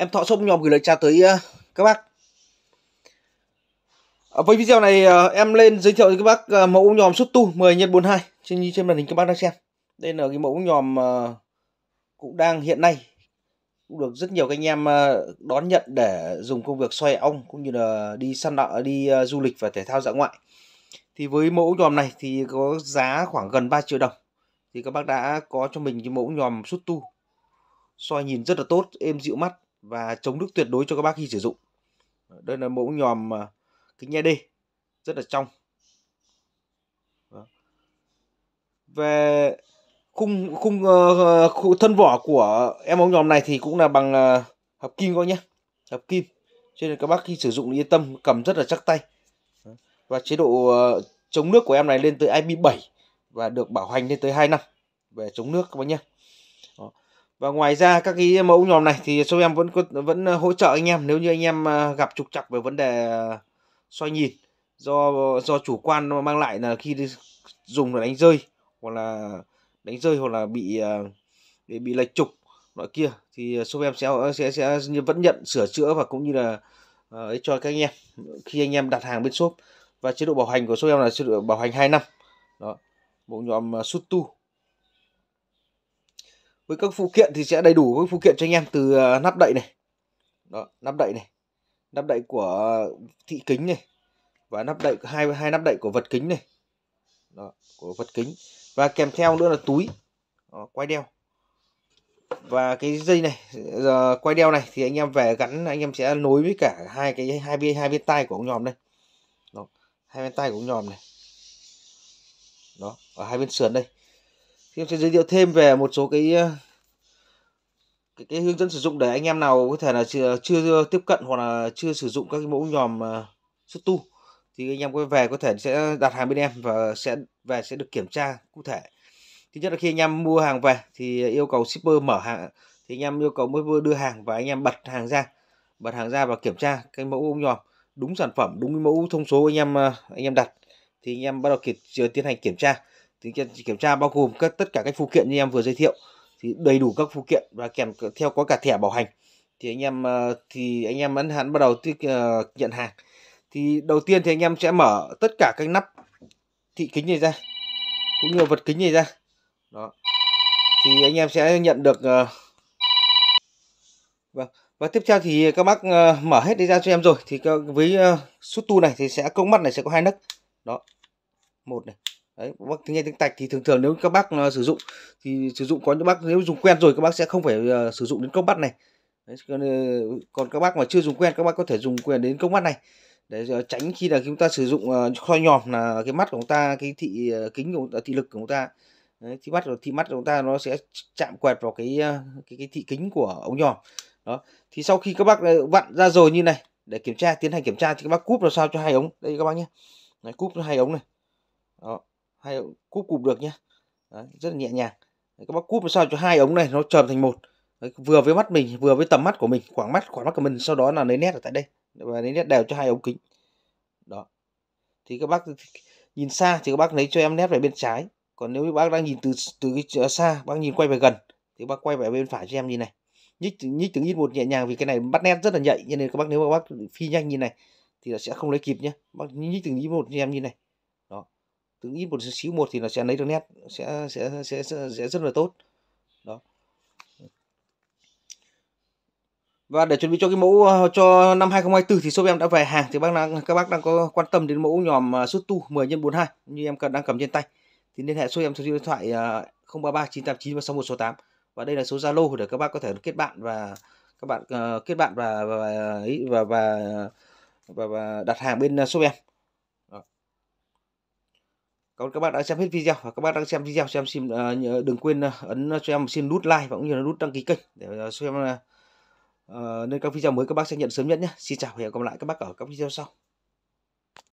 Em Thọ Sông Nhòm gửi lời chào tới ờ, các bác ờ, Với video này ờ, em lên giới thiệu với các bác mẫu nhòm sút tu 10 x 42 trên, trên màn hình các bác đang xem Đây là cái mẫu nhòm cũng đang hiện nay cũng được rất nhiều các anh em đón nhận để dùng công việc xoay ong cũng như là đi săn đạo đi du lịch và thể thao dã ngoại thì với mẫu nhòm này thì có giá khoảng gần 3 triệu đồng thì các bác đã có cho mình cái mẫu nhòm sút tu soi nhìn rất là tốt êm dịu mắt và chống nước tuyệt đối cho các bác khi sử dụng đây là mẫu nhòm à, kính e D rất là trong về khung khung ờ, ờ, thân vỏ của em ống nhòm này thì cũng là bằng à, hợp kim coi nhé hợp kim cho nên các bác khi sử dụng yên tâm cầm rất là chắc tay và chế độ ờ, chống nước của em này lên tới IP7 và được bảo hành lên tới 2 năm về chống nước các bác nhé và ngoài ra các cái mẫu nhóm này thì show em vẫn vẫn ờ, hỗ trợ anh em nếu như anh em ờ, gặp trục trặc về vấn đề ờ, soi nhìn do do chủ quan mang lại là khi dùng là đánh rơi hoặc là đánh rơi hoặc là bị bị, bị lệch trục loại kia thì show em sẽ sẽ sẽ vẫn nhận sửa chữa và cũng như là ấy cho các anh em khi anh em đặt hàng bên shop và chế độ bảo hành của show em là chế độ bảo hành 2 năm đó bộ nhóm sút tu với các phụ kiện thì sẽ đầy đủ các phụ kiện cho anh em từ ờ, nắp đậy này đó nắp đậy này nắp đậy của thị kính này và nắp đậy hai hai nắp đậy của vật kính này đó của vật kính và kèm theo nữa là túi đó, quay đeo và cái dây này giờ quay đeo này thì anh em về gắn anh em sẽ nối với cả hai cái hai bên hai bên tay của ông nhòm đây đó, hai bên tay của ông nhòm này đó ở hai bên sườn đây thì em sẽ giới thiệu thêm về một số cái ờ, cái, cái hướng dẫn sử dụng để anh em nào có thể là chưa, chưa tiếp cận hoặc là chưa sử dụng các cái mẫu nhòm uh, xuất tu thì anh em có về có thể sẽ đặt hàng bên em và sẽ về sẽ được kiểm tra cụ thể thứ nhất là khi anh em mua hàng về thì yêu cầu shipper mở hàng thì anh em yêu cầu mới đưa hàng và anh em bật hàng ra bật hàng ra và kiểm tra cái mẫu ống nhòm đúng sản phẩm đúng mẫu thông số anh em ờ, anh em đặt thì anh em bắt đầu kiểm, tiến hành kiểm tra thì kiểm tra bao gồm các tất cả các phụ kiện như em vừa giới thiệu thì đầy đủ các phụ kiện và kèm theo có cả thẻ bảo hành thì anh em ờ, thì anh em ấn hắn bắt đầu tích ờ, nhận hàng thì đầu tiên thì anh em sẽ mở tất cả các nắp thị kính này ra cũng như vật kính này ra đó thì anh em sẽ nhận được ờ, và vâng. và tiếp theo thì các bác mở hết đi ra cho em rồi thì với suốt tu này thì sẽ công mắt này sẽ có hai nấc đó một này Đấy, bác nghe tiếng tạch thì thường thường nếu các bác ờ, sử dụng thì sử dụng có những bác nếu dùng quen rồi các bác sẽ không phải uh, sử dụng đến công bắt này Đấy, còn, uh, ờ, còn các bác mà chưa dùng quen các bác có thể dùng quen đến công bắt này để uh, tránh khi là chúng ta sử dụng uh, soi nhòm là cái mắt của chúng ta cái thị uh, kính của thị lực của chúng ta Đấy, thị mắt rồi thị mắt của chúng ta nó sẽ chạm quẹt vào cái uh, cái, cái thị kính của ống nhòm đó thì sau khi các bác vặn ra rồi như này để kiểm tra tiến hành kiểm tra thì các bác cúp làm sao cho hai ống đây các bác nhé này cúp cho hai ống này đó hay cúp cụp được nhé rất là nhẹ nhàng Đấy, các bác cúp sao cho hai ống này nó chồm thành một Đấy, vừa với mắt mình vừa với tầm mắt của mình khoảng mắt khoảng mắt của mình sau đó là lấy nét ở tại đây và lấy nét đều cho hai ống kính đó thì các bác nhìn xa thì các bác lấy cho em nét về bên trái còn nếu bác đang nhìn từ từ cái xa bác nhìn quay về gần thì bác quay về bên phải cho em nhìn này nhích nhích từng ít một nhẹ nhàng vì cái này bắt nét rất là nhạy cho nên các bác nếu mà bác phi nhanh như này thì là sẽ không lấy kịp nhé bác nhích từng ít một cho em như này từ ít một xíu một thì nó sẽ lấy được nét sẽ sẽ sẽ sẽ, rất là tốt đó và để chuẩn bị cho cái mẫu ờ, cho năm 2024 thì shop em đã về hàng thì bác đang các bác đang có quan tâm đến mẫu nhòm ờ, sút tu 10 x 42 như em cần đang cầm trên tay thì liên hệ số em số điện thoại 033 989 và 61 số 8 và đây là số Zalo để các bác có thể kết bạn và các bạn uh, kết bạn và và và và, và, và đặt hàng bên shop em Cảm ơn các bạn đã xem hết video và các bạn đang xem video xem xin uh, đừng quên ờ, ấn cho ờ, em xin nút like và cũng như là nút đăng ký kênh để xem uh, nên các video mới các bác sẽ nhận sớm nhất nhé. Xin chào và hẹn gặp lại các bác ở các video sau.